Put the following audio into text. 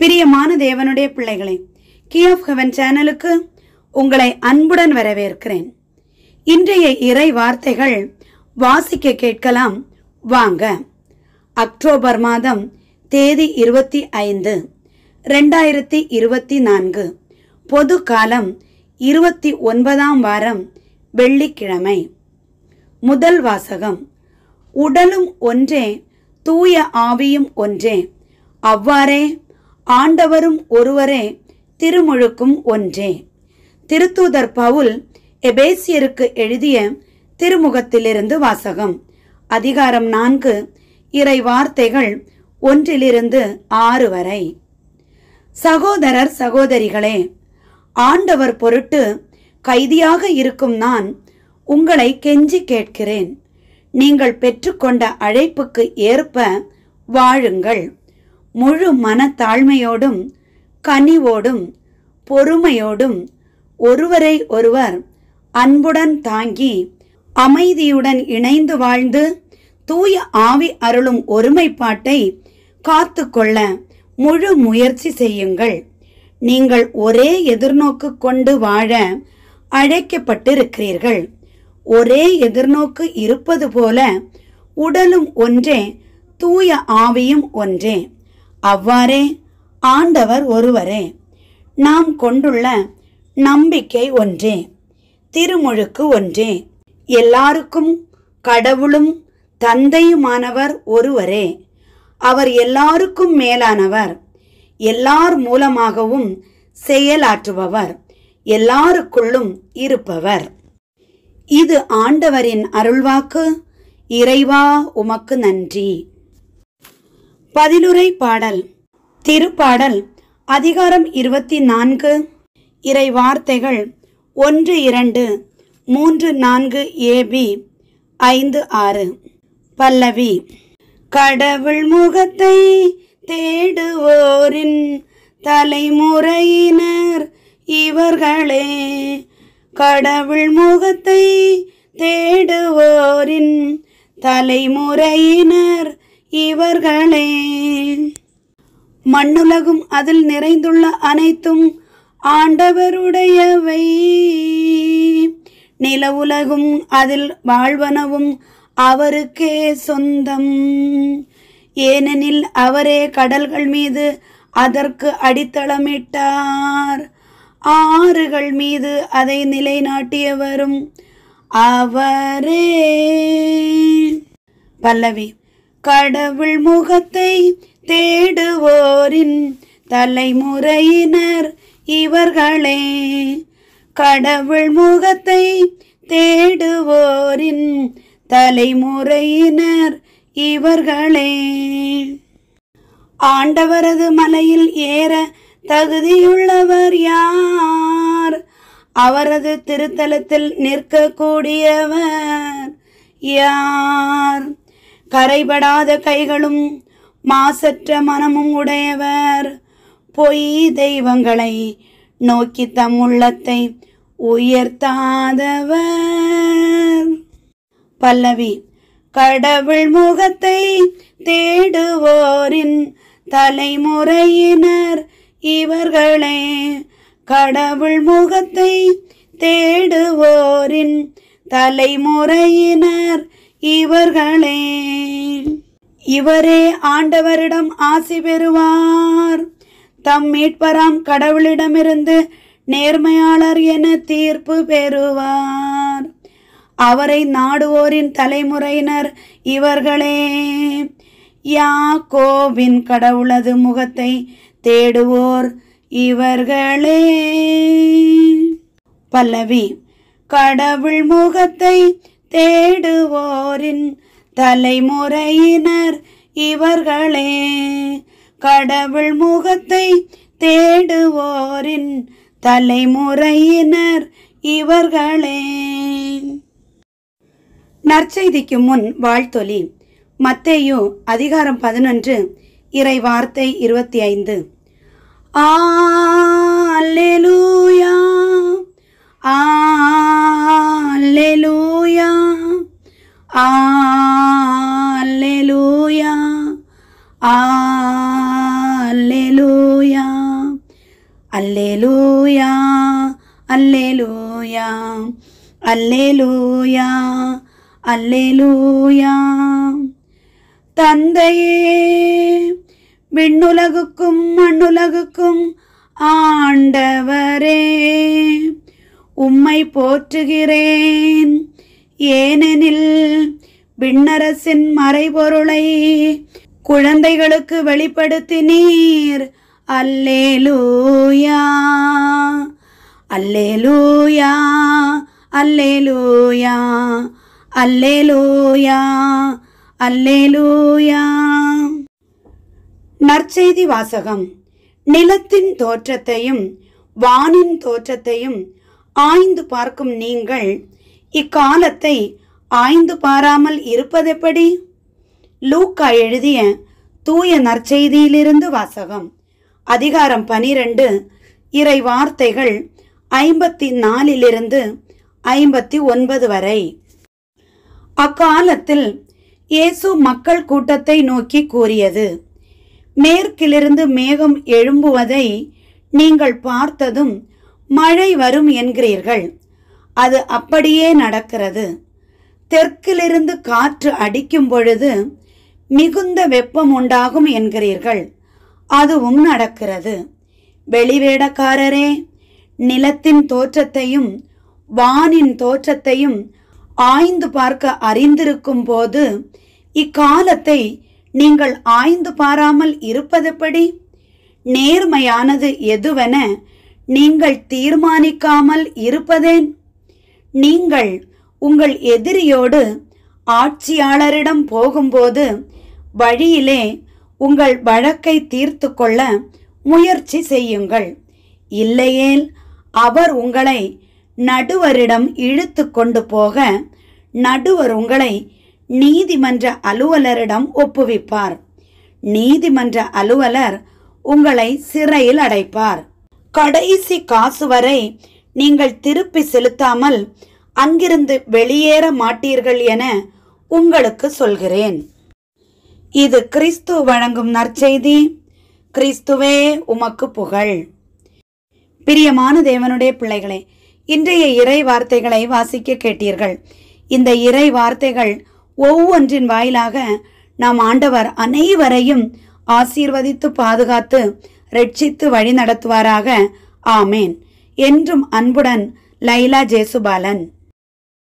பிரியமான தேவனுடைய பிள்ளைகளே கி ஆஃப் ஹெவன் சேனலுக்கு உங்களை அன்புடன் வரவேற்கிறேன் இன்றைய இறை வார்த்தைகள் வாசிக்க கேட்கலாம் வாங்க அக்டோபர் மாதம் தேதி இருபத்தி ஐந்து ரெண்டாயிரத்தி இருபத்தி நான்கு பொது காலம் இருபத்தி ஒன்பதாம் வாரம் வெள்ளிக்கிழமை முதல் வாசகம் உடலும் ஒன்றே தூய ஆவியும் ஒன்றே அவ்வாறே ஆண்டவரும் ஒருவரே திருமுழுக்கும் ஒன்றே திருத்தூதர் பவுல் எபேசியருக்கு எழுதிய திருமுகத்திலிருந்து வாசகம் அதிகாரம் நான்கு இறை வார்த்தைகள் ஒன்றிலிருந்து ஆறு வரை சகோதரர் சகோதரிகளே ஆண்டவர் பொருட்டு கைதியாக இருக்கும் நான் உங்களை கெஞ்சி கேட்கிறேன் நீங்கள் பெற்றுக்கொண்ட அழைப்புக்கு ஏற்ப வாழுங்கள் முழு மனத்தாழ்மையோடும் கனிவோடும் பொறுமையோடும் ஒருவரை ஒருவர் அன்புடன் தாங்கி அமைதியுடன் இணைந்து வாழ்ந்து தூய ஆவி அருளும் ஒருமைப்பாட்டை காத்துக்கொள்ள முழு முயற்சி செய்யுங்கள் நீங்கள் ஒரே எதிர்நோக்கு கொண்டு வாழ அழைக்கப்பட்டிருக்கிறீர்கள் ஒரே எதிர்நோக்கு இருப்பது போல உடலும் ஒன்றே தூய ஆவியும் ஒன்றே அவ்வாறே ஆண்டவர் ஒருவரே நாம் கொண்டுள்ள நம்பிக்கை ஒன்றே திருமுழுக்கு ஒன்றே எல்லாருக்கும் கடவுளும் தந்தையுமானவர் ஒருவரே அவர் எல்லாருக்கும் மேலானவர் எல்லார் மூலமாகவும் செயலாற்றுபவர் எல்லாருக்குள்ளும் இருப்பவர் இது ஆண்டவரின் அருள்வாக்கு இறைவா உமக்கு நன்றி பதிலுரை பாடல் திருப்பாடல் அதிகாரம் இருபத்தி நான்கு இறை வார்த்தைகள் ஒன்று இரண்டு மூன்று நான்கு ஏபி ஐந்து ஆறு பல்லவி கடவுள் முகத்தை தேடுவோரின் தலைமுறையினர் இவர்களே கடவுள் முகத்தை தேடுவோரின் தலைமுறையினர் இவர்களே மண்ணுலகும் அதில் நிறைந்துள்ள அனைத்தும் ஆண்டவருடையவை நில உலகும் அதில் வாழ்வனவும் அவருக்கே சொந்தம் ஏனெனில் அவரே கடல்கள் மீது அதற்கு அடித்தளமிட்டார் ஆறுகள் மீது அதை நிலைநாட்டியவரும் அவரே பல்லவி கடவுள் முகத்தை தேடுவோரின் தலைமுறையினர் இவர்களே கடவுள் முகத்தை தேடுவோரின் தலைமுறையினர் இவர்களே ஆண்டவரது மலையில் ஏற தகுதியுள்ளவர் யார் அவரது திருத்தலத்தில் நிற்கக்கூடியவர் யார் கரைபடாத கைகளும் மாசற்ற மனமும் உடையவர் பொய் தெய்வங்களை நோக்கி தம் உள்ளத்தை உயர்த்தாதவர் பல்லவி கடவுள் முகத்தை தேடுவோரின் தலைமுறையினர் இவர்களே கடவுள் முகத்தை தேடுவோரின் தலைமுறையினர் இவர்களே இவரே ஆண்டவரிடம் ஆசி பெறுவார் தம் மீட்பராம் கடவுளிடமிருந்து நேர்மையாளர் என தீர்ப்பு பெறுவார் அவரை நாடுவோரின் தலைமுறையினர் இவர்களே கோவின் கடவுளது முகத்தை தேடுவோர் இவர்களே பல்லவி கடவுள் முகத்தை தேடுவோரின் தலைமுறையினர் இவர்களே கடவுள் முகத்தை தேடுவோரின் தலைமுறையினர் இவர்களே நற்செய்திக்கு முன் வாழ்த்தொலி மத்தேயு அதிகாரம் பதினொன்று இறை வார்த்தை இருபத்தி ஐந்து ஆ அல்லேலூயா அல்லேலூயா அல்லேலூயா அல்லேலூயா அல்லேலூயா அல்லேலூயா அல்லேலூயா தந்தையே விண்ணுலகுக்கும் மண்ணுலகுக்கும் ஆண்டவரே உம்மை போற்றுகிறேன் ஏனெனில் விண்ணரசின் மறைபொருளை குழந்தைகளுக்கு வெளிப்படுத்தினீர் அல்லேலூயா அல்லேலூயா அல்லேலூயா அல்லேலூயா அல்லேலூயா நற்செய்தி வாசகம் நிலத்தின் தோற்றத்தையும் வானின் தோற்றத்தையும் ஆய்ந்து பார்க்கும் நீங்கள் இக்காலத்தை ஆய்ந்து பாராமல் இருப்பதெப்படி லூக்கா எழுதிய தூய நற்செய்தியிலிருந்து வாசகம் அதிகாரம் பனிரெண்டு இறை வார்த்தைகள் ஐம்பத்தி நாலிலிருந்து ஐம்பத்தி ஒன்பது வரை அக்காலத்தில் இயேசு மக்கள் கூட்டத்தை நோக்கி கூறியது மேற்கிலிருந்து மேகம் எழும்புவதை நீங்கள் பார்த்ததும் மழை வரும் என்கிறீர்கள் அது அப்படியே நடக்கிறது தெற்கிலிருந்து காற்று அடிக்கும் பொழுது மிகுந்த வெப்பம் உண்டாகும் என்கிறீர்கள் அதுவும் நடக்கிறது வெளிவேடக்காரரே நிலத்தின் தோற்றத்தையும் வானின் தோற்றத்தையும் ஆய்ந்து பார்க்க அறிந்திருக்கும் போது இக்காலத்தை நீங்கள் ஆய்ந்து பாராமல் இருப்பதெப்படி நேர்மையானது எதுவென நீங்கள் தீர்மானிக்காமல் இருப்பதேன் நீங்கள் உங்கள் எதிரியோடு ஆட்சியாளரிடம் போகும்போது வழியிலே உங்கள் வழக்கை தீர்த்து கொள்ள முயற்சி செய்யுங்கள் இல்லையேல் அவர் உங்களை நடுவரிடம் இழுத்து கொண்டு போக நடுவர் உங்களை நீதிமன்ற அலுவலரிடம் ஒப்புவிப்பார் நீதிமன்ற அலுவலர் உங்களை சிறையில் அடைப்பார் கடைசி காசு வரை நீங்கள் திருப்பி செலுத்தாமல் அங்கிருந்து வெளியேற மாட்டீர்கள் என உங்களுக்கு சொல்கிறேன் இது கிறிஸ்து வழங்கும் நற்செய்தி கிறிஸ்துவே உமக்கு புகழ் பிரியமான தேவனுடைய பிள்ளைகளே இன்றைய இறை வார்த்தைகளை வாசிக்க கேட்டீர்கள் இந்த இறை வார்த்தைகள் ஒவ்வொன்றின் வாயிலாக நாம் ஆண்டவர் அனைவரையும் ஆசீர்வதித்து பாதுகாத்து ரட்சித்து வழி நடத்துவாராக ஆமேன் என்றும் அன்புடன் லைலா ஜேசுபாலன்